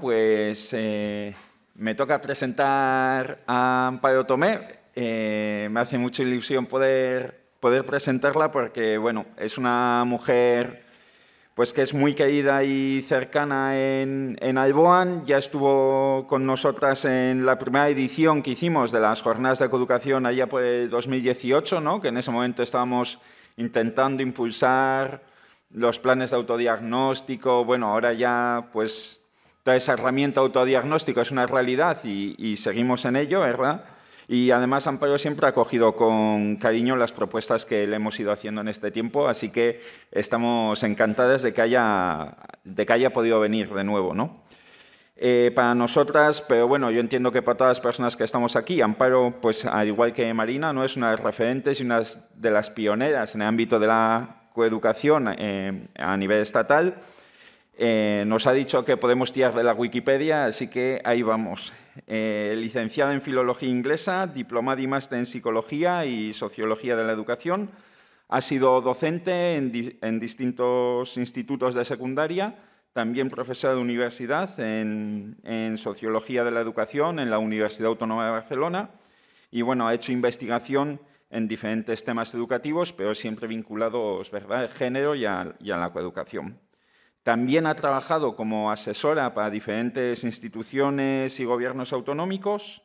Pues eh, me toca presentar a Amparo Tomé. Eh, me hace mucha ilusión poder, poder presentarla porque, bueno, es una mujer pues que es muy querida y cercana en, en Alboan. Ya estuvo con nosotras en la primera edición que hicimos de las jornadas de educación allá por el 2018, ¿no? que en ese momento estábamos intentando impulsar los planes de autodiagnóstico. Bueno, ahora ya pues esa herramienta autodiagnóstica es una realidad y, seguimos en ello, ¿verdad? Y además Amparo siempre ha cogido con cariño las propuestas que le hemos ido haciendo en este tiempo, así que estamos encantadas de que haya, de que haya podido venir de nuevo, ¿no? Eh, para nosotras, pero bueno, yo entiendo que para todas las personas que estamos aquí, Amparo, pues al igual que Marina, no es una de las referentes y una de las pioneras en el ámbito de la coeducación eh, a nivel estatal. Eh, nos ha dicho que podemos tirar de la Wikipedia, así que ahí vamos. Eh, licenciada en Filología Inglesa, diplomada y máster en Psicología y Sociología de la Educación. Ha sido docente en, distintos institutos de secundaria, también profesora de universidad en, Sociología de la Educación en la Universidad Autónoma de Barcelona. Y bueno, ha hecho investigación en diferentes temas educativos, pero siempre vinculados al género y a la coeducación. También ha trabajado como asesora para diferentes instituciones y gobiernos autonómicos.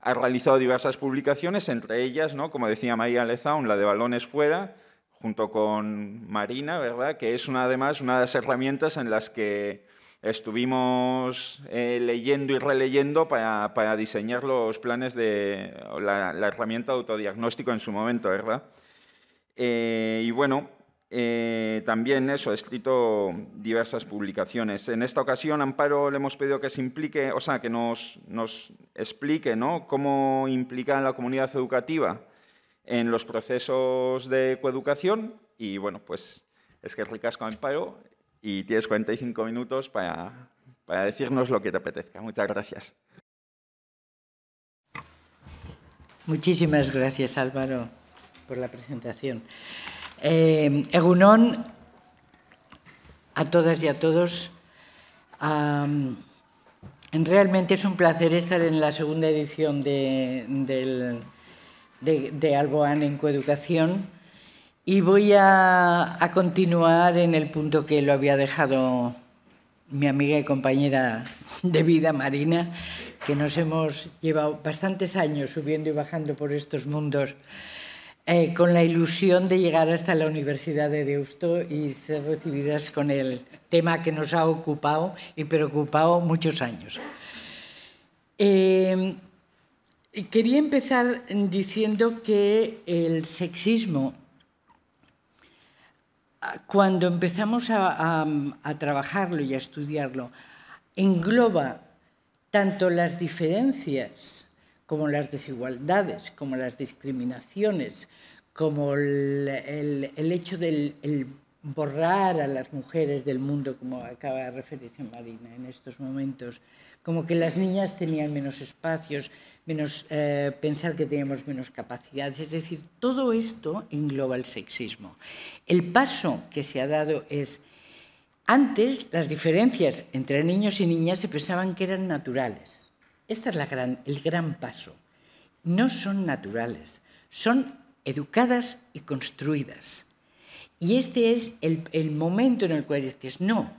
Ha realizado diversas publicaciones, entre ellas, ¿no? como decía María Lezaun, la de Balones Fuera, junto con Marina, ¿verdad? que es una, además una de las herramientas en las que estuvimos eh, leyendo y releyendo para, diseñar los planes de la, herramienta autodiagnóstico en su momento, ¿verdad? Eh, y bueno, eh, también eso, he escrito diversas publicaciones. En esta ocasión, Amparo le hemos pedido que se implique, o sea, que nos, explique cómo implica a la comunidad educativa en los procesos de coeducación. Y bueno, pues es que ricasco Amparo y tienes 45 minutos para, para decirnos lo que te apetezca. Muchas gracias. Muchísimas gracias, Álvaro, por la presentación. Eh, Egunón, a todas y a todos, realmente es un placer estar en la segunda edición de, Alboán Alboan en Coeducación y voy a, continuar en el punto que lo había dejado mi amiga y compañera de vida, Marina, que nos hemos llevado bastantes años subiendo y bajando por estos mundos eh, con la ilusión de llegar hasta la Universidad de Deusto y ser recibidas con el tema que nos ha ocupado y preocupado muchos años. Eh, quería empezar diciendo que el sexismo, cuando empezamos a trabajarlo y a estudiarlo, engloba tanto las diferencias como las desigualdades, como las discriminaciones, como el, hecho de borrar a las mujeres del mundo, como acaba de referirse Marina en estos momentos, como que las niñas tenían menos espacios, menos eh, pensar que teníamos menos capacidades. Es decir, todo esto engloba el sexismo. El paso que se ha dado es, antes las diferencias entre niños y niñas se pensaban que eran naturales este es el gran paso. No son naturales, son educadas y construidas. Y este es el, momento en el cual dices, no,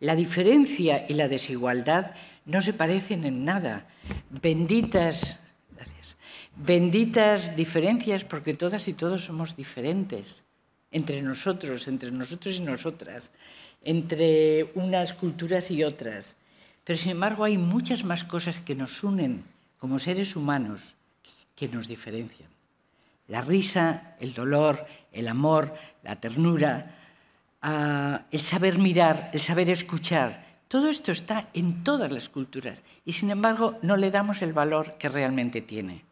la diferencia y la desigualdad no se parecen en nada. Benditas, benditas diferencias porque todas y todos somos diferentes entre nosotros, entre nosotros y nosotras, entre unas culturas y otras. Pero sin embargo hay muchas más cosas que nos unen como seres humanos que nos diferencian. La risa, el dolor, el amor, la ternura, ah, el saber mirar, el saber escuchar, todo esto está en todas las culturas y sin embargo no le damos el valor que realmente tiene.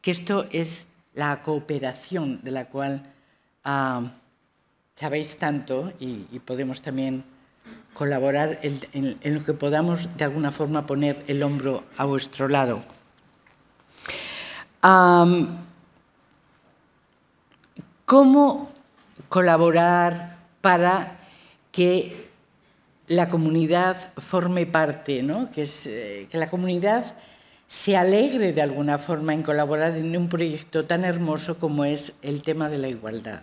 Que esto es la cooperación de la cual ah, sabéis tanto y podemos también colaborar en, lo que podamos de alguna forma poner el hombro a vuestro lado. ¿Cómo colaborar para que la comunidad forme parte, eh, que la comunidad se alegre de alguna forma en colaborar en un proyecto tan hermoso como es el tema de la igualdad?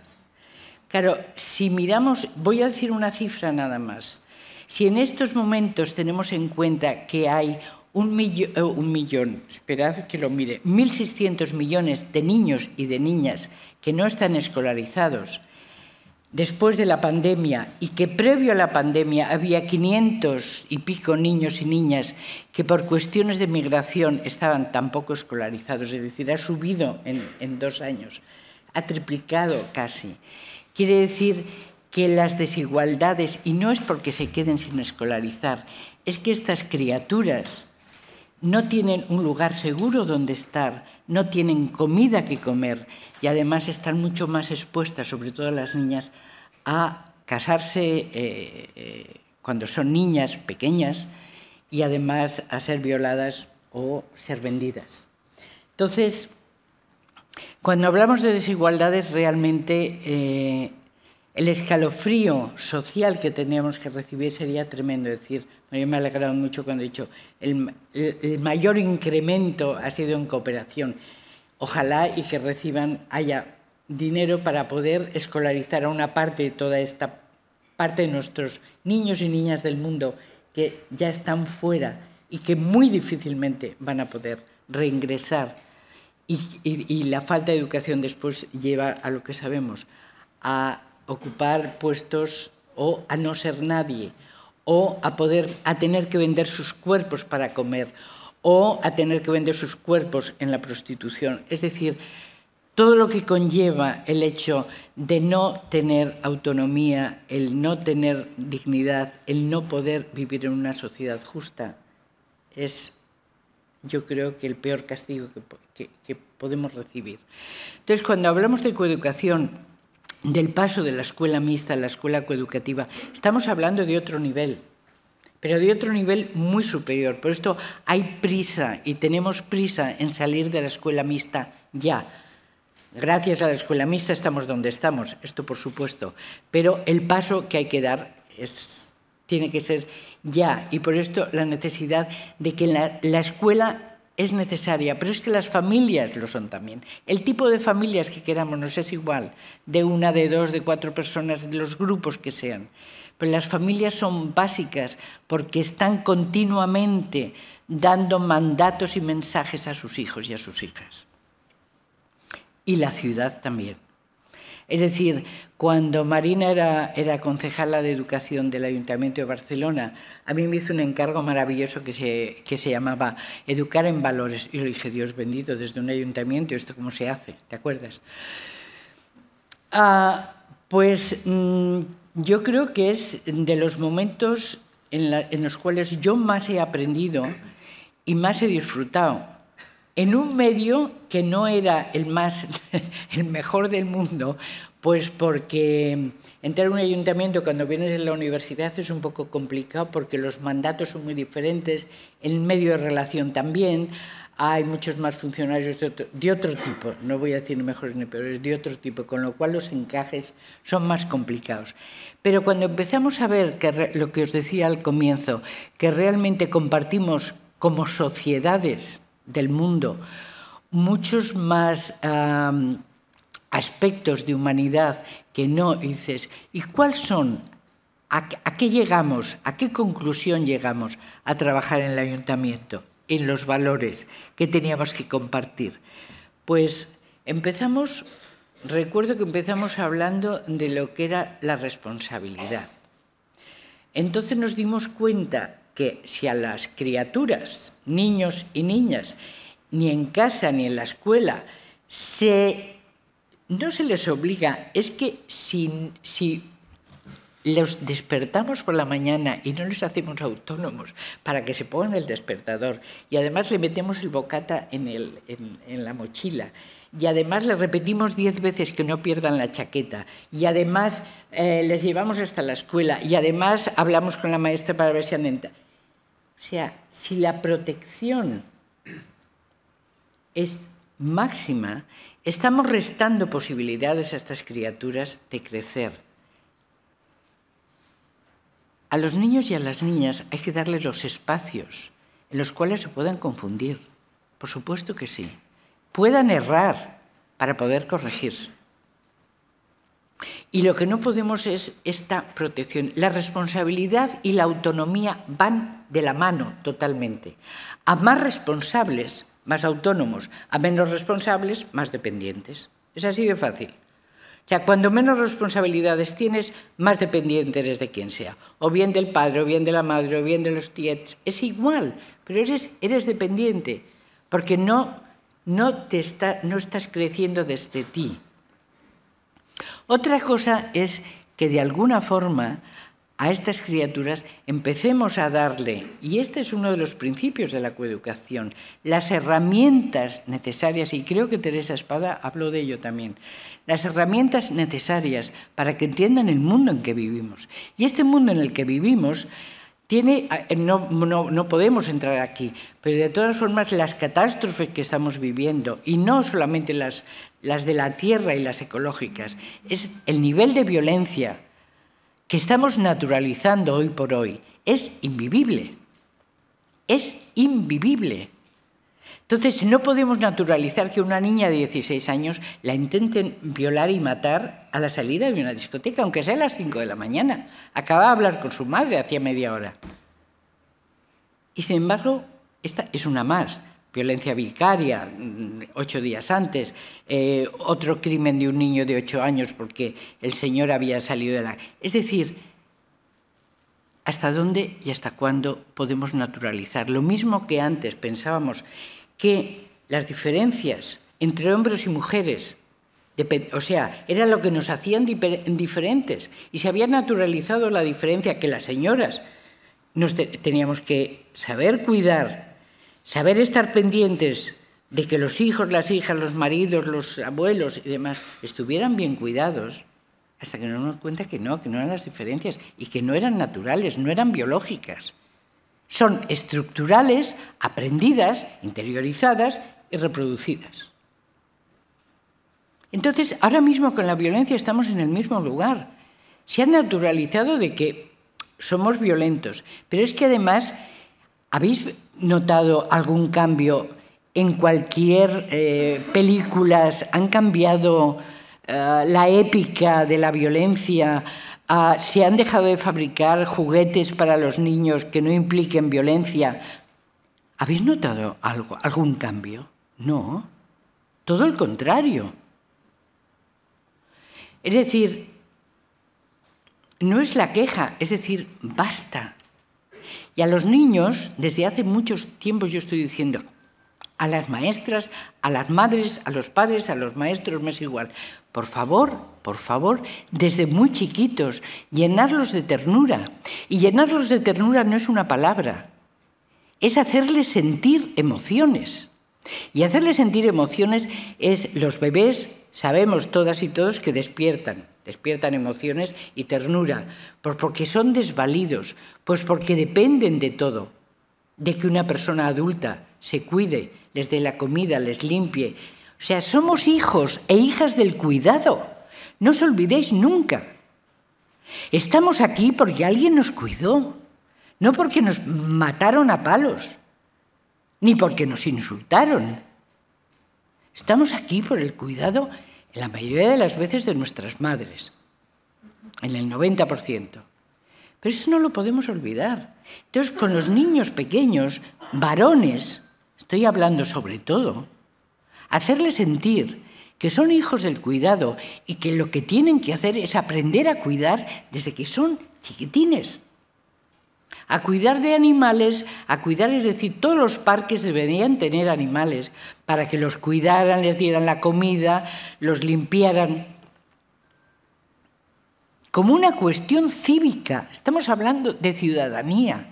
Claro, si miramos, voy a decir una cifra nada más. Si en estos momentos tenemos en cuenta que hay un, eh, millón, esperad que lo mire, 1.600 millones de niños y de niñas que no están escolarizados después de la pandemia y que previo a la pandemia había 500 y pico niños y niñas que por cuestiones de migración estaban tampoco escolarizados, es decir, ha subido en, en dos años, ha triplicado casi. Quiere decir que las desigualdades, y no es porque se queden sin escolarizar, es que estas criaturas no tienen un lugar seguro donde estar, no tienen comida que comer y además están mucho más expuestas, sobre todo las niñas, a casarse eh, eh, cuando son niñas pequeñas y además a ser violadas o ser vendidas. Entonces, cuando hablamos de desigualdades realmente eh, el escalofrío social que teníamos que recibir sería tremendo. Es decir, yo me he alegrado mucho cuando he dicho, el, el mayor incremento ha sido en cooperación. Ojalá y que reciban, haya dinero para poder escolarizar a una parte de toda esta parte de nuestros niños y niñas del mundo que ya están fuera y que muy difícilmente van a poder reingresar. y la falta de educación después lleva a lo que sabemos, a ocupar puestos o a no ser nadie, o a, poder, a tener que vender sus cuerpos para comer, o a tener que vender sus cuerpos en la prostitución. Es decir, todo lo que conlleva el hecho de no tener autonomía, el no tener dignidad, el no poder vivir en una sociedad justa, es yo creo que el peor castigo que, que podemos recibir. Entonces, cuando hablamos de coeducación, del paso de la escuela mixta a la escuela coeducativa. Estamos hablando de otro nivel, pero de otro nivel muy superior. Por esto hay prisa y tenemos prisa en salir de la escuela mixta ya. Gracias a la escuela mixta estamos donde estamos, esto por supuesto, pero el paso que hay que dar es, tiene que ser ya y por esto la necesidad de que la escuela es necesaria, pero es que las familias lo son también. El tipo de familias que queramos nos es igual, de una, de dos, de cuatro personas, de los grupos que sean. Pero las familias son básicas porque están continuamente dando mandatos y mensajes a sus hijos y a sus hijas. Y la ciudad también. Es decir, cuando Marina era, concejala de educación del Ayuntamiento de Barcelona, a mí me hizo un encargo maravilloso que se, llamaba Educar en Valores. Y yo dije, Dios bendito, desde un ayuntamiento, ¿esto cómo se hace? ¿Te acuerdas? Ah, pues mm, yo creo que es de los momentos en los cuales yo más he aprendido y más he disfrutado en un medio que no era el, más, el mejor del mundo, pues porque entrar a un ayuntamiento cuando vienes de la universidad es un poco complicado porque los mandatos son muy diferentes, el medio de relación también, hay muchos más funcionarios de otro, tipo, no voy a decir mejores ni peores, de otro tipo, con lo cual los encajes son más complicados. Pero cuando empezamos a ver que lo que os decía al comienzo, que realmente compartimos como sociedades, del mundo, muchos más aspectos de humanidad que no dices, ¿y cuáles son? ¿A qué llegamos? ¿A qué conclusión llegamos a trabajar en el ayuntamiento? En los valores que teníamos que compartir. Pues empezamos, recuerdo que empezamos hablando de lo que era la responsabilidad. Entonces nos dimos cuenta que si a las criaturas, niños y niñas, ni en casa ni en la escuela, no se les obliga, es que si, los despertamos por la mañana y no les hacemos autónomos para que se pongan el despertador y además le metemos el bocata en, la mochila y además le repetimos diez veces que no pierdan la chaqueta y además eh, les llevamos hasta la escuela y además hablamos con la maestra para ver si han entrado. O sea, si la protección es máxima, estamos restando posibilidades a estas criaturas de crecer. A los niños y a las niñas hay que darles los espacios en los cuales se puedan confundir. Por supuesto que sí. Puedan errar para poder corregir. Y lo que no podemos es esta protección. La responsabilidad y la autonomía van de la mano totalmente. A más responsables, más autónomos. A menos responsables, más dependientes. Es así de fácil. O sea, cuando menos responsabilidades tienes, más dependiente eres de quien sea. O bien del padre, o bien de la madre, o bien de los tíos. Es igual, pero eres, dependiente. Porque no, no estás creciendo desde ti otra cosa es que de alguna forma a estas criaturas empecemos a darle, y este es uno de los principios de la coeducación, las herramientas necesarias, y creo que Teresa Espada habló de ello también, las herramientas necesarias para que entiendan el mundo en que vivimos. Y este mundo en el que vivimos tiene, eh, no, no, no, podemos entrar aquí, pero de todas formas las catástrofes que estamos viviendo, y no solamente las, las de la tierra y las ecológicas, es el nivel de violencia que estamos naturalizando hoy por hoy. Es invivible, es invivible. Entonces, no podemos naturalizar que una niña de 16 años la intenten violar y matar a la salida de una discoteca, aunque sea a las 5 de la mañana. Acaba de hablar con su madre hacía media hora. Y sin embargo, esta es una más. Violencia vicaria, mm, ocho días antes, eh, otro crimen de un niño de ocho años porque el señor había salido de la... Es decir, ¿hasta dónde y hasta cuándo podemos naturalizar? Lo mismo que antes pensábamos que las diferencias entre hombres y mujeres, o sea, era lo que nos hacían diferentes y se había naturalizado la diferencia que las señoras nos teníamos que saber cuidar, saber estar pendientes de que los hijos, las hijas, los maridos, los abuelos y demás estuvieran bien cuidados, hasta que nos damos cuenta que no, que no eran las diferencias y que no eran naturales, no eran biológicas. Son estructurales, aprendidas, interiorizadas y reproducidas. Entonces, ahora mismo con la violencia estamos en el mismo lugar. Se ha naturalizado de que somos violentos, pero es que además, ¿habéis notado algún cambio en cualquier eh, película? ¿Han cambiado eh, la épica de la violencia? Ah, se han dejado de fabricar juguetes para los niños que no impliquen violencia. ¿Habéis notado algo, algún cambio? No, todo el contrario. Es decir, no es la queja, es decir, basta. Y a los niños, desde hace muchos tiempos yo estoy diciendo, a las maestras, a las madres, a los padres, a los maestros, me es igual. Por favor, por favor, desde muy chiquitos, llenarlos de ternura. Y llenarlos de ternura no es una palabra, es hacerles sentir emociones. Y hacerles sentir emociones es los bebés, sabemos todas y todos que despiertan, despiertan emociones y ternura, porque son desvalidos, pues porque dependen de todo de que una persona adulta se cuide, les dé la comida, les limpie. O sea, somos hijos e hijas del cuidado. No os olvidéis nunca. Estamos aquí porque alguien nos cuidó, no porque nos mataron a palos, ni porque nos insultaron. Estamos aquí por el cuidado, la mayoría de las veces, de nuestras madres, en el 90%. Pero eso no lo podemos olvidar. Entonces, con los niños pequeños, varones, estoy hablando sobre todo, hacerles sentir que son hijos del cuidado y que lo que tienen que hacer es aprender a cuidar desde que son chiquitines. A cuidar de animales, a cuidar, es decir, todos los parques deberían tener animales para que los cuidaran, les dieran la comida, los limpiaran como una cuestión cívica. Estamos hablando de ciudadanía.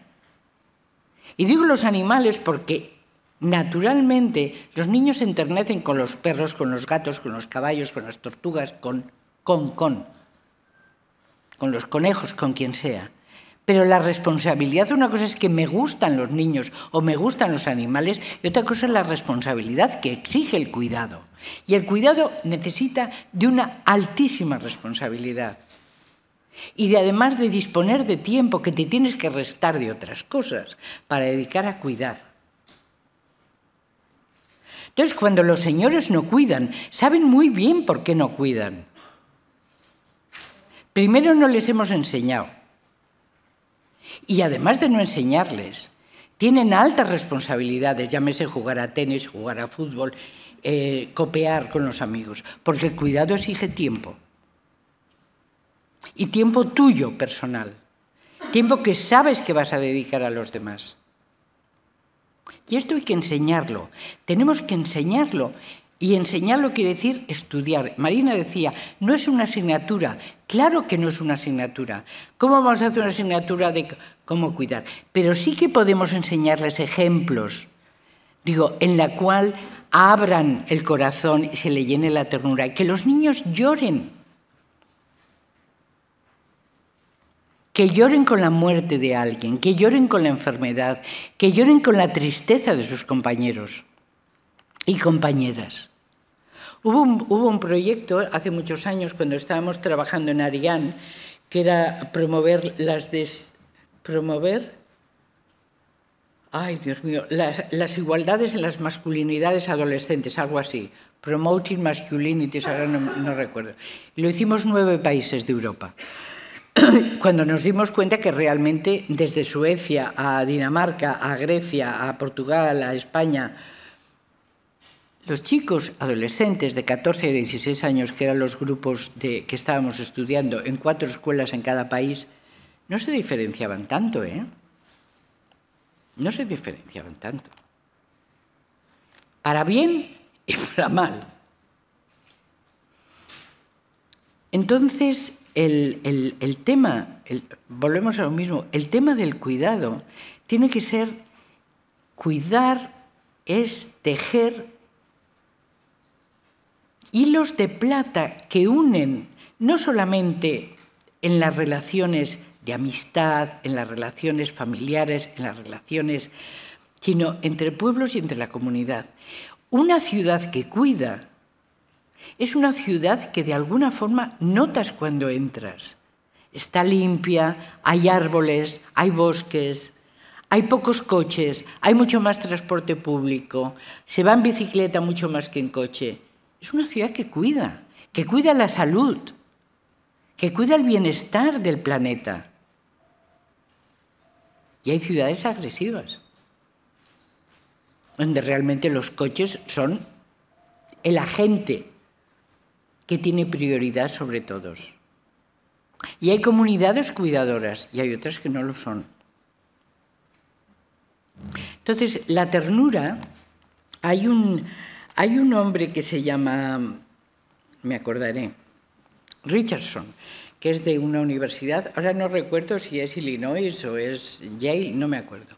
Y digo los animales porque naturalmente los niños se enternecen con los perros, con los gatos, con los caballos, con las tortugas, con con con con los conejos, con quien sea. Pero la responsabilidad, una cosa es que me gustan los niños o me gustan los animales y otra cosa es la responsabilidad que exige el cuidado. Y el cuidado necesita de una altísima responsabilidad y además de disponer de tiempo que te tienes que restar de otras cosas para dedicar a cuidar. Entonces, cuando los señores no cuidan, saben muy bien por qué no cuidan. Primero no les hemos enseñado. Y además de no enseñarles, tienen altas responsabilidades, llámese jugar a tenis, jugar a fútbol, eh, copiar con los amigos, porque el cuidado exige tiempo y tiempo tuyo personal, tiempo que sabes que vas a dedicar a los demás. Y esto hay que enseñarlo, tenemos que enseñarlo. Y enseñarlo quiere decir estudiar. Marina decía, no es una asignatura. Claro que no es una asignatura. ¿Cómo vamos a hacer una asignatura de cómo cuidar? Pero sí que podemos enseñarles ejemplos, digo, en la cual abran el corazón y se le llene la ternura. y Que los niños lloren que lloren con la muerte de alguien, que lloren con la enfermedad, que lloren con la tristeza de sus compañeros y compañeras. Hubo un, hubo un proyecto hace muchos años cuando estábamos trabajando en Arián que era promover las des, promover ay Dios mío, las, igualdades en las masculinidades adolescentes, algo así, promoting masculinities, ahora no, no recuerdo. Lo hicimos nueve países de Europa. cuando nos dimos cuenta que realmente desde Suecia a Dinamarca, a Grecia, a Portugal, a España, los chicos adolescentes de 14 y 16 años, que eran los grupos de, que estábamos estudiando en cuatro escuelas en cada país, no se diferenciaban tanto, ¿eh? No se diferenciaban tanto. Para bien y para mal. Entonces, el, tema, volvemos a lo mismo, el tema del cuidado tiene que ser, cuidar es tejer hilos de plata que unen no solamente en las relaciones de amistad, en las relaciones familiares, en las relaciones, sino entre pueblos y entre la comunidad. Una ciudad que cuida es una ciudad que de alguna forma notas cuando entras. Está limpia, hay árboles, hay bosques, hay pocos coches, hay mucho más transporte público, se va en bicicleta mucho más que en coche. Es una ciudad que cuida, que cuida la salud, que cuida el bienestar del planeta. Y hay ciudades agresivas, donde realmente los coches son el agente que tiene prioridad sobre todos. Y hay comunidades cuidadoras y hay otras que no lo son. Entonces, la ternura, hay un, hay un hombre que se llama, me acordaré, Richardson, que es de una universidad, ahora no recuerdo si es Illinois o es Yale, no me acuerdo.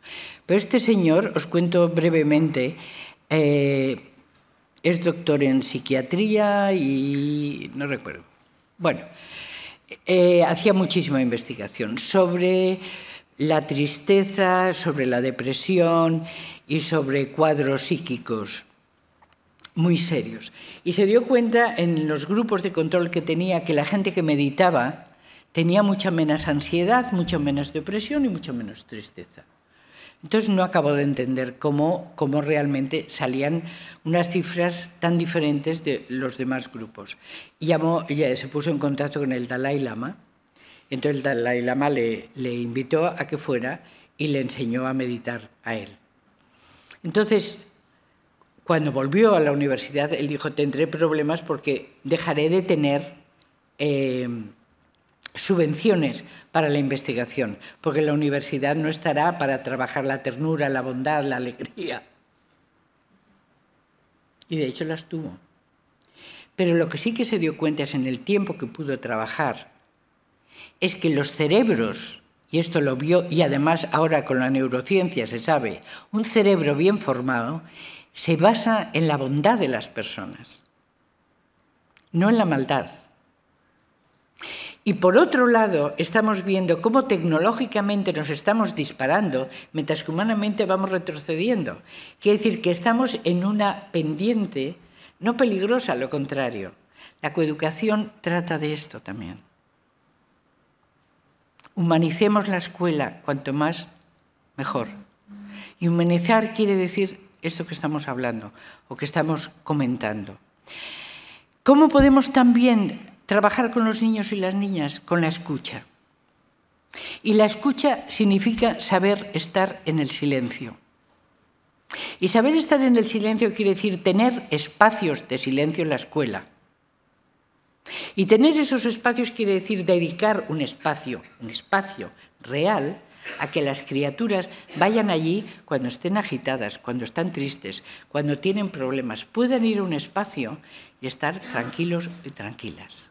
Pero este señor, os cuento brevemente, eh, es doctor en psiquiatría y no recuerdo. Bueno, eh, hacía muchísima investigación sobre la tristeza, sobre la depresión y sobre cuadros psíquicos muy serios. Y se dio cuenta en los grupos de control que tenía que la gente que meditaba tenía mucha menos ansiedad, mucha menos depresión y mucha menos tristeza. Entonces no acabó de entender cómo, cómo realmente salían unas cifras tan diferentes de los demás grupos. Y se puso en contacto con el Dalai Lama. Entonces el Dalai Lama le, invitó a que fuera y le enseñó a meditar a él. Entonces, cuando volvió a la universidad, él dijo, tendré problemas porque dejaré de tener eh, subvenciones para la investigación, porque la universidad no estará para trabajar la ternura, la bondad, la alegría. Y de hecho las tuvo. Pero lo que sí que se dio cuenta es en el tiempo que pudo trabajar, es que los cerebros, y esto lo vio, y además ahora con la neurociencia se sabe, un cerebro bien formado se basa en la bondad de las personas, no en la maldad. Y por otro lado, estamos viendo cómo tecnológicamente nos estamos disparando, mientras que humanamente vamos retrocediendo. Quiere decir que estamos en una pendiente, no peligrosa, lo contrario. La coeducación trata de esto también. Humanicemos la escuela, cuanto más, mejor. Y humanizar quiere decir esto que estamos hablando o que estamos comentando. ¿Cómo podemos también trabajar con los niños y las niñas, con la escucha. Y la escucha significa saber estar en el silencio. Y saber estar en el silencio quiere decir tener espacios de silencio en la escuela. Y tener esos espacios quiere decir dedicar un espacio, un espacio real, a que las criaturas vayan allí cuando estén agitadas, cuando están tristes, cuando tienen problemas, puedan ir a un espacio y estar tranquilos y tranquilas.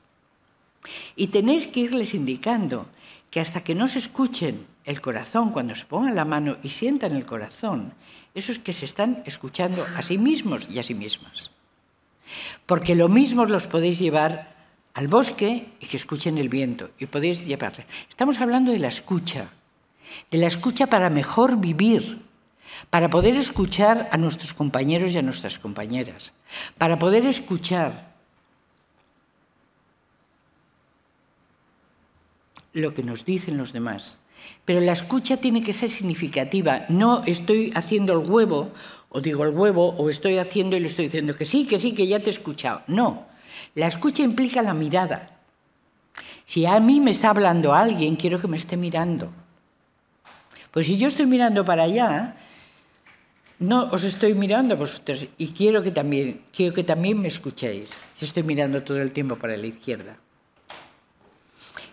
Y tenéis que irles indicando que hasta que no se escuchen el corazón, cuando se pongan la mano y sientan el corazón, eso que se están escuchando a sí mismos y a sí mismas. Porque lo mismo los podéis llevar al bosque y que escuchen el viento y podéis Estamos hablando de la escucha, de la escucha para mejor vivir, para poder escuchar a nuestros compañeros y a nuestras compañeras, para poder escuchar lo que nos dicen los demás. Pero la escucha tiene que ser significativa. No estoy haciendo el huevo, o digo el huevo, o estoy haciendo y le estoy diciendo que sí, que sí, que ya te he escuchado. No. La escucha implica la mirada. Si a mí me está hablando alguien, quiero que me esté mirando. Pues si yo estoy mirando para allá, no os estoy mirando a vosotros y quiero que también, quiero que también me escuchéis. Si estoy mirando todo el tiempo para la izquierda.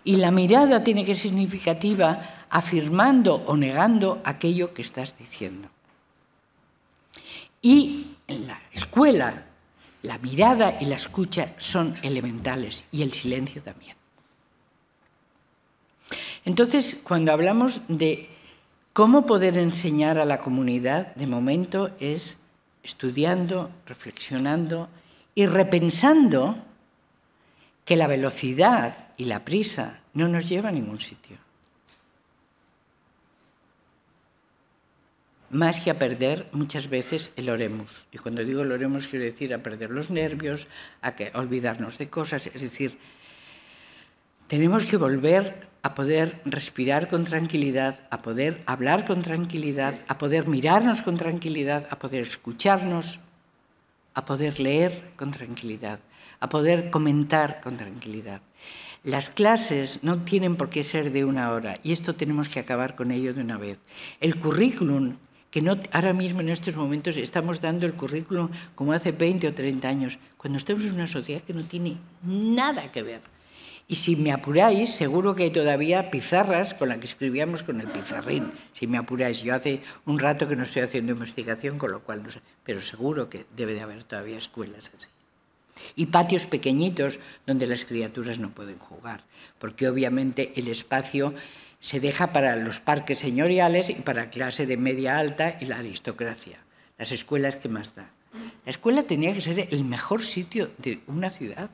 Y la mirada tiene que ser significativa afirmando o negando aquello que estás diciendo. Y en la escuela, la mirada y la escucha son elementales y el silencio también. Entonces, cuando hablamos de cómo poder enseñar a la comunidad, de momento es estudiando, reflexionando y repensando que la velocidad y la prisa no nos lleva a ningún sitio. Más que a perder muchas veces el oremos. Y cuando digo el oremos, quiero decir a perder los nervios, a que, olvidarnos de cosas. Es decir, tenemos que volver a poder respirar con tranquilidad, a poder hablar con tranquilidad, a poder mirarnos con tranquilidad, a poder escucharnos, a poder leer con tranquilidad, a poder comentar con tranquilidad. Las clases no tienen por qué ser de una hora y esto tenemos que acabar con ello de una vez. El currículum, que no, ahora mismo en estos momentos estamos dando el currículum como hace 20 o 30 años, cuando estamos en una sociedad que no tiene nada que ver. Y si me apuráis, seguro que hay todavía pizarras con las que escribíamos con el pizarrín. Si me apuráis, yo hace un rato que no estoy haciendo investigación, con lo cual no sé, pero seguro que debe de haber todavía escuelas así y patios pequeñitos donde las criaturas no pueden jugar, porque obviamente el espacio se deja para los parques señoriales y para clase de media alta y la aristocracia, las escuelas que más da. La escuela tenía que ser el mejor sitio de una ciudad.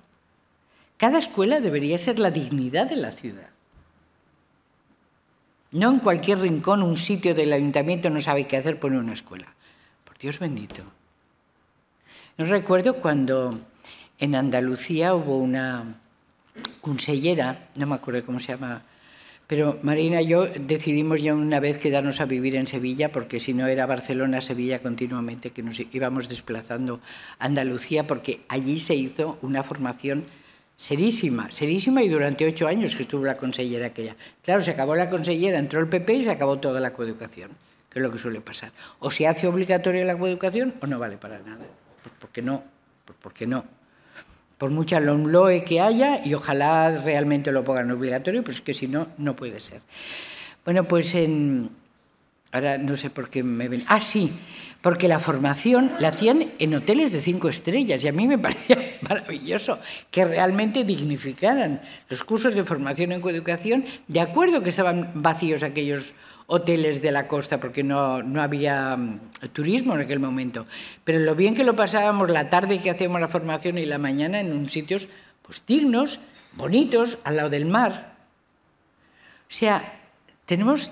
Cada escuela debería ser la dignidad de la ciudad. No en cualquier rincón, un sitio del ayuntamiento no sabe qué hacer, pone una escuela. Por Dios bendito. No recuerdo cuando en Andalucía hubo una consellera, no me acuerdo cómo se llama, pero Marina y yo decidimos ya una vez quedarnos a vivir en Sevilla, porque si no era Barcelona, Sevilla continuamente, que nos íbamos desplazando a Andalucía, porque allí se hizo una formación serísima, serísima y durante ocho años que estuvo la consellera aquella. Claro, se acabó la consellera, entró el PP y se acabó toda la coeducación, que es lo que suele pasar. O se hace obligatoria la coeducación o no vale para nada, porque no, porque no por mucha LOMLOE que haya, y ojalá realmente lo pongan obligatorio, pues es que si no, no puede ser. Bueno, pues en... Ahora no sé por qué me ven. Ah, sí porque la formación la hacían en hoteles de cinco estrellas y a mí me parecía maravilloso que realmente dignificaran los cursos de formación en coeducación, de acuerdo que estaban vacíos aquellos hoteles de la costa porque no, había mm, turismo en aquel momento, pero lo bien que lo pasábamos la tarde que hacíamos la formación y la mañana en un sitios pues dignos, bonitos, al lado del mar. O sea, tenemos,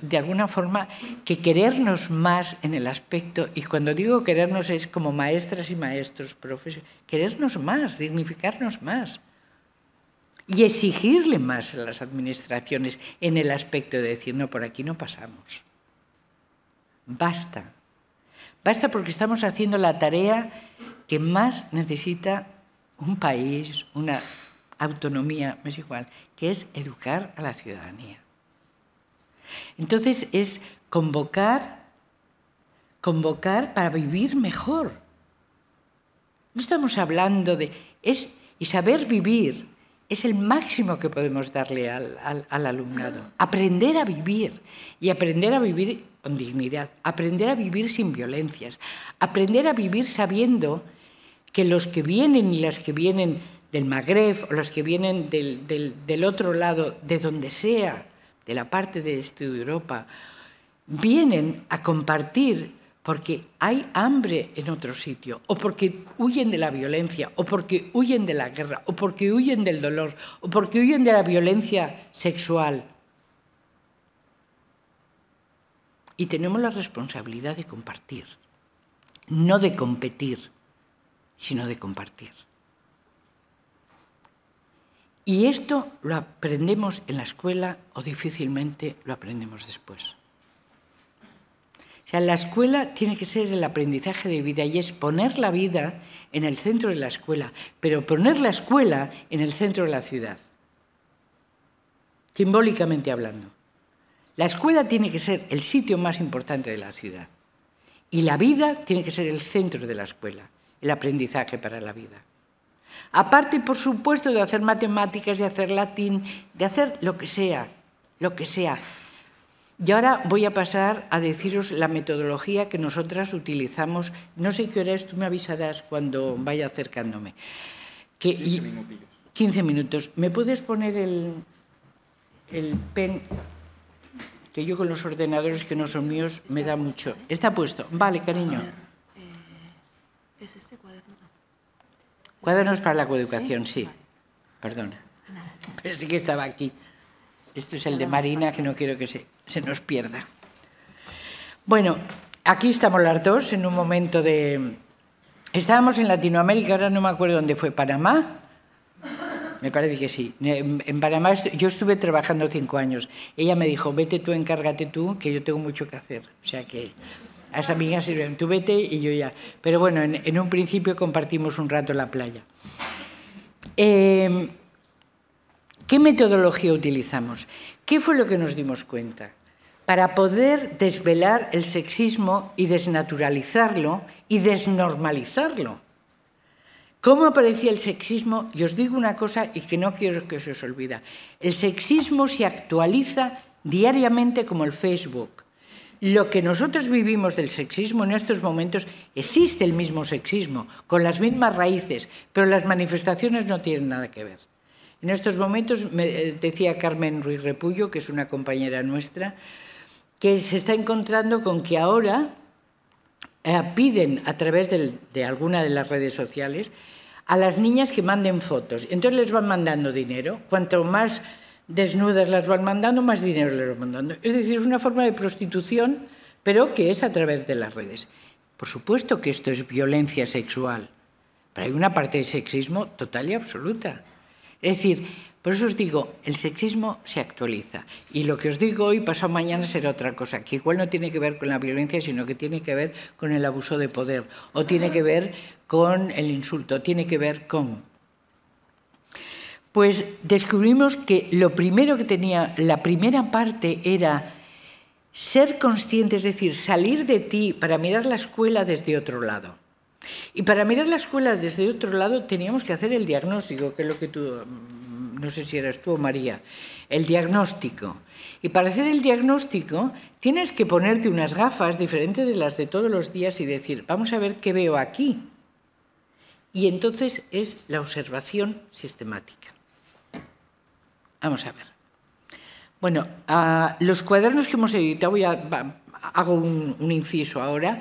de alguna forma que querernos más en el aspecto, y cuando digo querernos es como maestras y maestros, profesores, querernos más, dignificarnos más y exigirle más a las administraciones en el aspecto de decir, no, por aquí no pasamos. Basta. Basta porque estamos haciendo la tarea que más necesita un país, una autonomía, es igual, que es educar a la ciudadanía. Entonces es convocar, convocar para vivir mejor. No estamos hablando de... Es, y saber vivir es el máximo que podemos darle al, alumnado. Aprender a vivir y aprender a vivir con dignidad, aprender a vivir sin violencias, aprender a vivir sabiendo que los que vienen y las que vienen del Magreb o los que vienen del otro lado, de donde sea, de la parte de este de Europa, vienen a compartir porque hay hambre en otro sitio, o porque huyen de la violencia, o porque huyen de la guerra, o porque huyen del dolor, o porque huyen de la violencia sexual. Y tenemos la responsabilidad de compartir, no de competir, sino de compartir. Y esto lo aprendemos en la escuela o difícilmente lo aprendemos después. O sea, la escuela tiene que ser el aprendizaje de vida y es poner la vida en el centro de la escuela, pero poner la escuela en el centro de la ciudad, simbólicamente hablando. La escuela tiene que ser el sitio más importante de la ciudad y la vida tiene que ser el centro de la escuela, el aprendizaje para la vida. Aparte, por supuesto, de hacer matemáticas, de hacer latín, de hacer lo que sea, lo que sea. Y ahora voy a pasar a deciros la metodología que nosotras utilizamos. No sé qué hora es, tú me avisarás cuando vaya acercándome. Que, 15 minutos. ¿Me puedes poner el, el pen? Que yo con los ordenadores que no son míos me da mucho. ¿eh? Está puesto. Vale, cariño. Eh, ¿Es este cuaderno? Cuadernos para la coeducación, sí. Perdona. Pero sí que estaba aquí. Esto es el de Marina, que no quiero que se, se nos pierda. Bueno, aquí estamos las dos en un momento de... Estábamos en Latinoamérica, ahora no me acuerdo dónde fue, Panamá. Me parece que sí. En Panamá yo estuve trabajando cinco años. Ella me dijo, vete tú, encárgate tú, que yo tengo mucho que hacer. O sea que a esa amiga sirven, tú vete y yo ya. Pero bueno, en, un principio compartimos un rato la playa. Em, ¿Qué metodología utilizamos? ¿Qué fue lo que nos dimos cuenta? Para poder desvelar el sexismo y desnaturalizarlo y desnormalizarlo. ¿Cómo aparecía el sexismo? Y os digo una cosa y que no quiero que se os olvida. El sexismo se actualiza diariamente como el Facebook lo que nosotros vivimos del sexismo en estos momentos, existe el mismo sexismo, con las mismas raíces, pero las manifestaciones no tienen nada que ver. En estos momentos, me eh, decía Carmen Ruiz Repullo, que es una compañera nuestra, que se está encontrando con que ahora eh, piden a través de, de alguna de las redes sociales a las niñas que manden fotos. Entonces les van mandando dinero. Cuanto más desnudas las van mandando, más dinero les van mandando. Es decir, es una forma de prostitución, pero que es a través de las redes. Por supuesto que esto es violencia sexual, pero hay una parte de sexismo total y absoluta. Es decir, por eso os digo, el sexismo se actualiza. Y lo que os digo hoy, pasado mañana, será otra cosa, que igual no tiene que ver con la violencia, sino que tiene que ver con el abuso de poder, o tiene que ver con el insulto, tiene que ver con pues descubrimos que lo primero que tenía, la primera parte era ser consciente, es decir, salir de ti para mirar la escuela desde otro lado. Y para mirar la escuela desde otro lado teníamos que hacer el diagnóstico, que es lo que tú, mm, no sé si eras tú o María, el diagnóstico. Y para hacer el diagnóstico tienes que ponerte unas gafas diferentes de las de todos los días y decir, vamos a ver qué veo aquí. Y entonces es la observación sistemática. Vamos a ver. Bueno, los cuadernos que hemos editado, hago un, inciso ahora.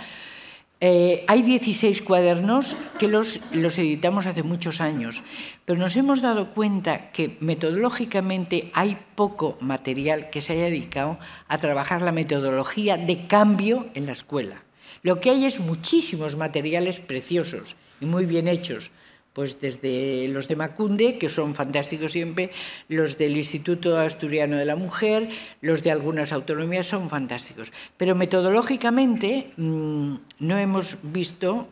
Eh, hay 16 cuadernos que los editamos hace muchos años, pero nos hemos dado cuenta que metodológicamente hay poco material que se haya dedicado a trabajar la metodología de cambio en la escuela. Lo que hay es muchísimos materiales preciosos y muy bien hechos, pues desde los de Macunde, que son fantásticos siempre, los del Instituto Asturiano de la Mujer, los de algunas autonomías son fantásticos. Pero metodológicamente mm, no hemos visto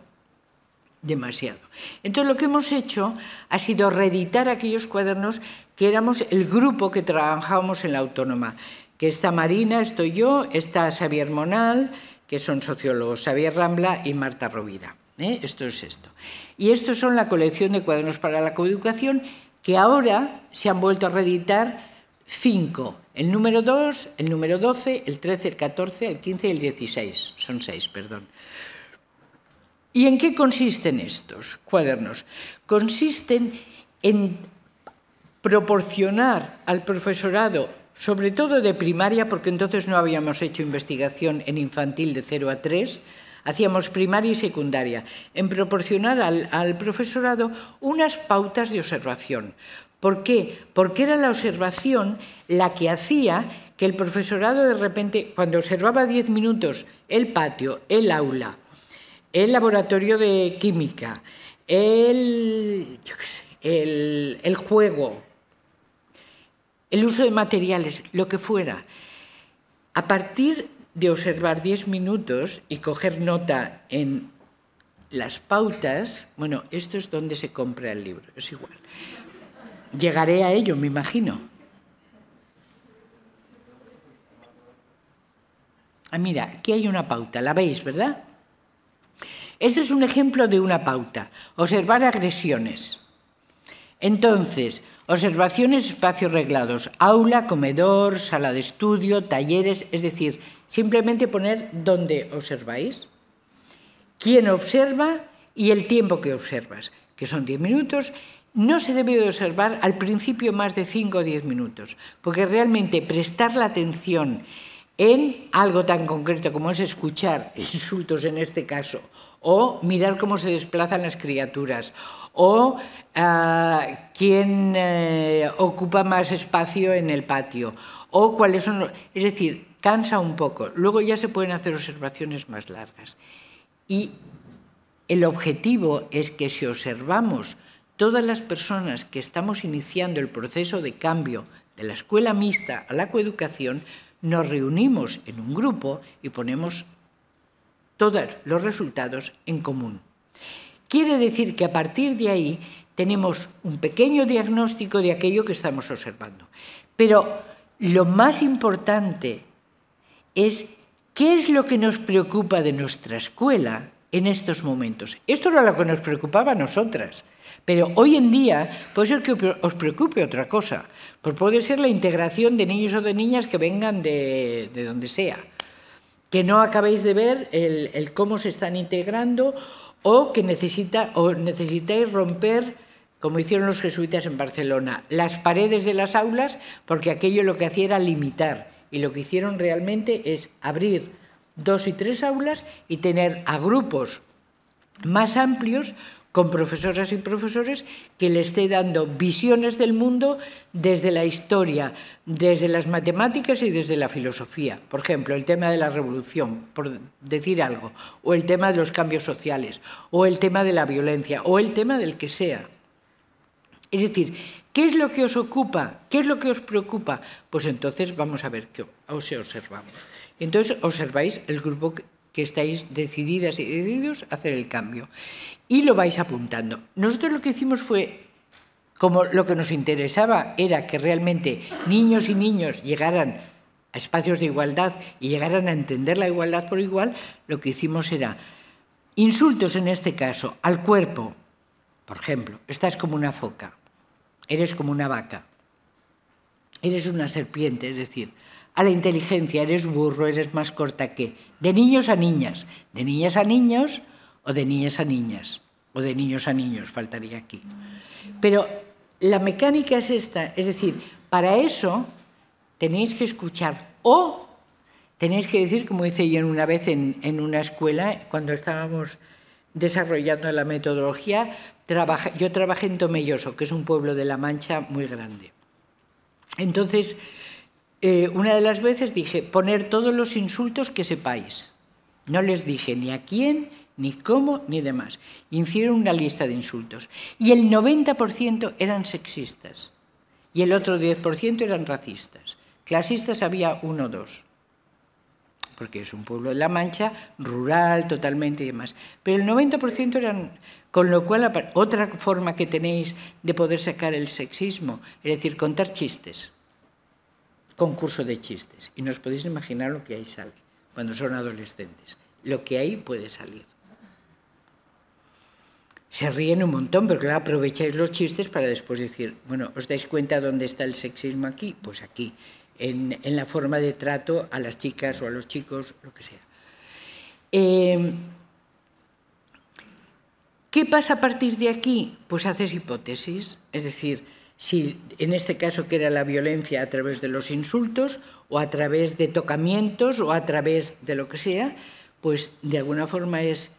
demasiado. Entonces lo que hemos hecho ha sido reeditar aquellos cuadernos que éramos el grupo que trabajábamos en la autónoma, que está Marina, estoy yo, está Xavier Monal, que son sociólogos, Xavier Rambla y Marta Rovida. ¿Eh? Esto es esto. Y estos son la colección de cuadernos para la coeducación que ahora se han vuelto a reeditar cinco. El número 2, el número 12, el 13, el 14, el 15 y el 16. Son seis, perdón. ¿Y en qué consisten estos cuadernos? Consisten en proporcionar al profesorado, sobre todo de primaria, porque entonces no habíamos hecho investigación en infantil de 0 a 3, Hacíamos primaria y secundaria, en proporcionar al, profesorado unas pautas de observación. ¿Por qué? Porque era la observación la que hacía que el profesorado de repente, cuando observaba 10 minutos el patio, el aula, el laboratorio de química, el, el, el, juego, el uso de materiales, lo que fuera, a partir de observar 10 minutos y coger nota en las pautas, bueno, esto es donde se compra el libro, es igual. Llegaré a ello, me imagino. Ah, mira, aquí hay una pauta, la veis, ¿verdad? ese es un ejemplo de una pauta, observar agresiones. Entonces, observaciones, espacios reglados, aula, comedor, sala de estudio, talleres, es decir, Simplemente poner dónde observáis, quién observa y el tiempo que observas, que son 10 minutos. No se debe de observar al principio más de 5 o 10 minutos, porque realmente prestar la atención en algo tan concreto como es escuchar insultos en este caso, o mirar cómo se desplazan las criaturas, o ah, quién eh, ocupa más espacio en el patio, o cuáles son... Los... Es decir, cansa un poco. Luego ya se pueden hacer observaciones más largas. Y el objetivo es que si observamos todas las personas que estamos iniciando el proceso de cambio de la escuela mixta a la coeducación, nos reunimos en un grupo y ponemos todos los resultados en común. Quiere decir que a partir de ahí tenemos un pequeño diagnóstico de aquello que estamos observando. Pero lo más importante es qué es lo que nos preocupa de nuestra escuela en estos momentos. Esto era lo que nos preocupaba a nosotras. Pero hoy en día puede ser que os preocupe otra cosa, pues puede ser la integración de niños o de niñas que vengan de, donde sea, que no acabéis de ver el, cómo se están integrando o que necesita, o necesitáis romper, como hicieron los jesuitas en Barcelona, las paredes de las aulas, porque aquello lo que hacía era limitar y lo que hicieron realmente es abrir dos y tres aulas y tener a grupos más amplios con profesoras y profesores que le esté dando visiones del mundo desde la historia, desde las matemáticas y desde la filosofía. Por ejemplo, el tema de la revolución, por decir algo, o el tema de los cambios sociales, o el tema de la violencia, o el tema del que sea. Es decir, ¿qué es lo que os ocupa? ¿Qué es lo que os preocupa? Pues entonces vamos a ver qué os observamos. Entonces observáis el grupo que estáis decididas y decididos a hacer el cambio y lo vais apuntando. Nosotros lo que hicimos fue como lo que nos interesaba era que realmente niños y niños llegaran a espacios de igualdad y llegaran a entender la igualdad por igual, lo que hicimos era insultos en este caso al cuerpo, por ejemplo, es como una foca eres como una vaca, eres una serpiente, es decir, a la inteligencia, eres burro, eres más corta que, de niños a niñas, de niñas a niños o de niñas a niñas, o de niños a niños, faltaría aquí. Pero la mecánica es esta, es decir, para eso tenéis que escuchar o tenéis que decir, como hice yo una vez en, en una escuela, cuando estábamos desarrollando la metodología. yo trabajé en Tomelloso, que es un pueblo de La Mancha muy grande. Entonces, eh, una de las veces dije, poner todos los insultos que sepáis. No les dije ni a quién, ni cómo, ni demás. Hicieron una lista de insultos. Y el 90% eran sexistas. Y el otro 10% eran racistas. Clasistas había uno o dos porque es un pueblo de La Mancha, rural totalmente y demás. Pero el 90% eran... Con lo cual, otra forma que tenéis de poder sacar el sexismo, es decir, contar chistes, concurso de chistes. Y nos podéis imaginar lo que ahí sale cuando son adolescentes, lo que ahí puede salir. Se ríen un montón, pero claro, aprovecháis los chistes para después decir, bueno, ¿os dais cuenta dónde está el sexismo aquí? Pues aquí en, la forma de trato a las chicas o a los chicos, lo que sea. Em, ¿Qué pasa a partir de aquí? Pues haces hipótesis, es decir, si en este caso que era la violencia a través de los insultos o a través de tocamientos o a través de lo que sea, pues de alguna forma es,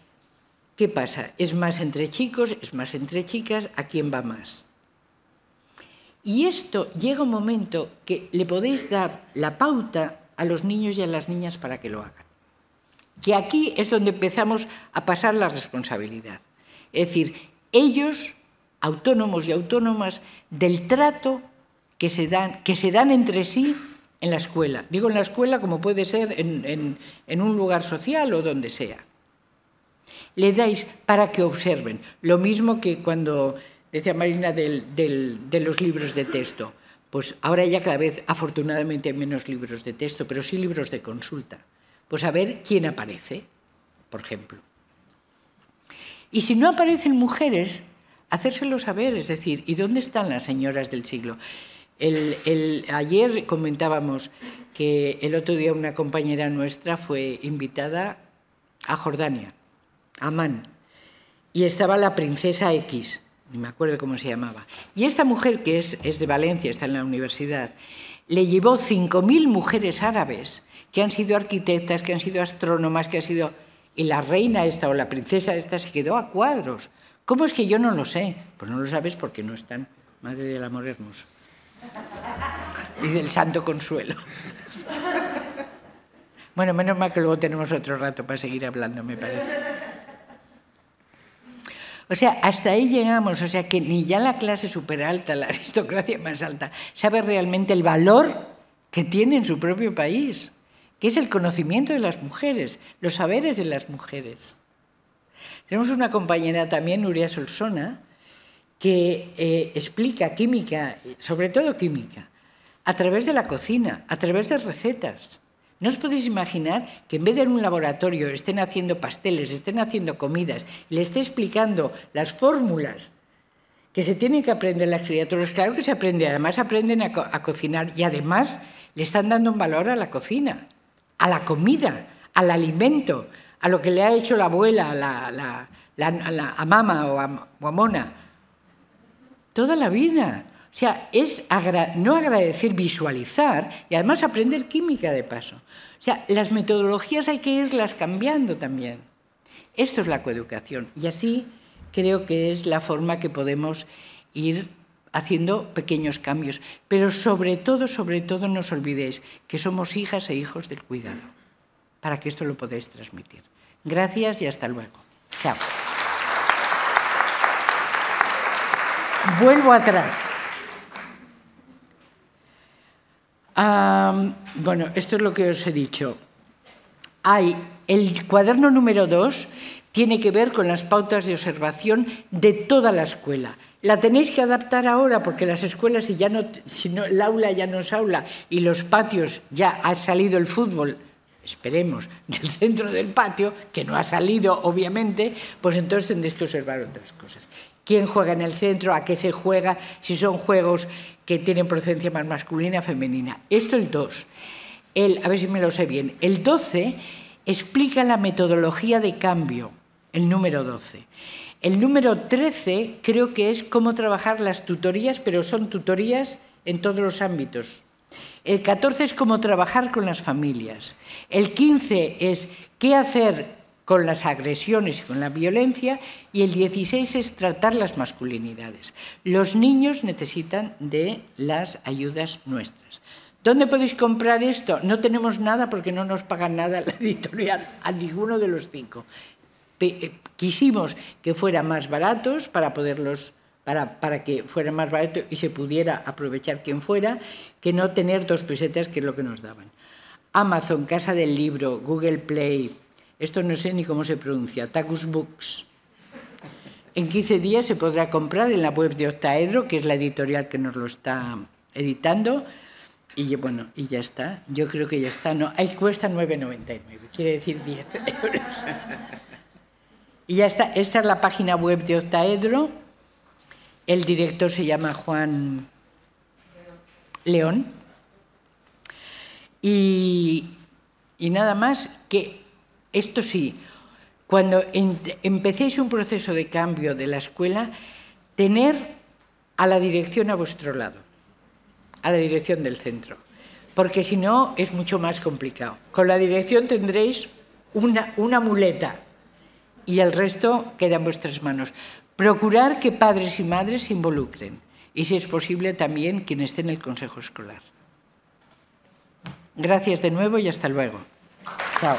¿qué pasa? ¿Es más entre chicos? ¿Es más entre chicas? ¿A quién va más? Y esto llega un momento que le podéis dar la pauta a los niños y a las niñas para que lo hagan. Que aquí es donde empezamos a pasar la responsabilidad. Es decir, ellos, autónomos y autónomas, del trato que se dan, que se dan entre sí en la escuela. Digo en la escuela como puede ser en, en un lugar social o donde sea. Le dais para que observen. Lo mismo que cuando decía Marina, del, de los libros de texto. Pues ahora ya cada vez, afortunadamente, hay menos libros de texto, pero sí libros de consulta. Pues a ver quién aparece, por ejemplo. Y si no aparecen mujeres, hacérselo saber, es decir, ¿y dónde están las señoras del siglo? ayer comentábamos que el otro día una compañera nuestra fue invitada a Jordania, a Amán, y estaba la princesa X ni me acuerdo cómo se llamaba. Y esta mujer, que es, es de Valencia, está en la universidad, le llevó 5.000 mujeres árabes que han sido arquitectas, que han sido astrónomas, que han sido... Y la reina esta o la princesa esta se quedó a cuadros. ¿Cómo es que yo no lo sé? Pues no lo sabes porque no están. Madre del amor hermoso. Y del santo consuelo. Bueno, menos mal que luego tenemos otro rato para seguir hablando, me parece. O sea, hasta ahí llegamos, o sea que ni ya la clase superalta, la aristocracia más alta, sabe realmente el valor que tiene en su propio país, que es el conocimiento de las mujeres, los saberes de las mujeres. Tenemos una compañera también, Nuria Solsona, que eh, explica química, sobre todo química, a través de la cocina, a través de recetas. No os podéis imaginar que en vez de en un laboratorio estén haciendo pasteles, estén haciendo comidas, le esté explicando las fórmulas que se tienen que aprender las criaturas. Claro que se aprende, además aprenden a, cocinar y además le están dando un valor a la cocina, a la comida, al alimento, a lo que le ha hecho la abuela, la, la, a mamá o a, o a mona. Toda la vida. O sea, es no agradecer, visualizar y además aprender química de paso. O sea, las metodologías hay que irlas cambiando también. Esto es la coeducación y así creo que es la forma que podemos ir haciendo pequeños cambios. Pero sobre todo, sobre todo, no os olvidéis que somos hijas e hijos del cuidado, para que esto lo podáis transmitir. Gracias y hasta luego. Chao. Vuelvo atrás. bueno, esto es lo que os he dicho. Hay el cuaderno número 2 tiene que ver con las pautas de observación de toda la escuela. La tenéis que adaptar ahora porque las escuelas, si ya no, si el aula ya no es aula y los patios ya ha salido el fútbol, esperemos, del centro del patio, que no ha salido obviamente, pues entonces tendréis que observar otras cosas quién juega en el centro, a qué se juega, si son juegos que tienen procedencia más masculina, o femenina. Esto el 2. El, a ver si me lo sé bien. El 12 explica la metodología de cambio, el número 12. El número 13 creo que es cómo trabajar las tutorías, pero son tutorías en todos los ámbitos. El 14 es cómo trabajar con las familias. El 15 es qué hacer con las agresiones y con la violencia, y el 16 es tratar las masculinidades. Los niños necesitan de las ayudas nuestras. ¿Dónde podéis comprar esto? No tenemos nada porque no nos pagan nada la editorial, a ninguno de los cinco. Eh, quisimos que fueran más baratos para poderlos para, para, que fuera más barato y se pudiera aprovechar quien fuera, que no tener dos pesetas, que es lo que nos daban. Amazon, Casa del Libro, Google Play, esto no sé ni cómo se pronuncia, Tacus Books. En 15 días se podrá comprar en la web de Octaedro, que es la editorial que nos lo está editando. Y bueno, y ya está. Yo creo que ya está. No, ahí cuesta 9,99, quiere decir 10 euros. Y ya está. Esta es la página web de Octaedro. El director se llama Juan León. Y, y nada más que esto sí, cuando empecéis un proceso de cambio de la escuela, tener a la dirección a vuestro lado, a la dirección del centro, porque si no es mucho más complicado. Con la dirección tendréis una, muleta y el resto queda en vuestras manos. Procurar que padres y madres se involucren y, si es posible, también quien esté en el Consejo Escolar. Gracias de nuevo y hasta luego. Chao.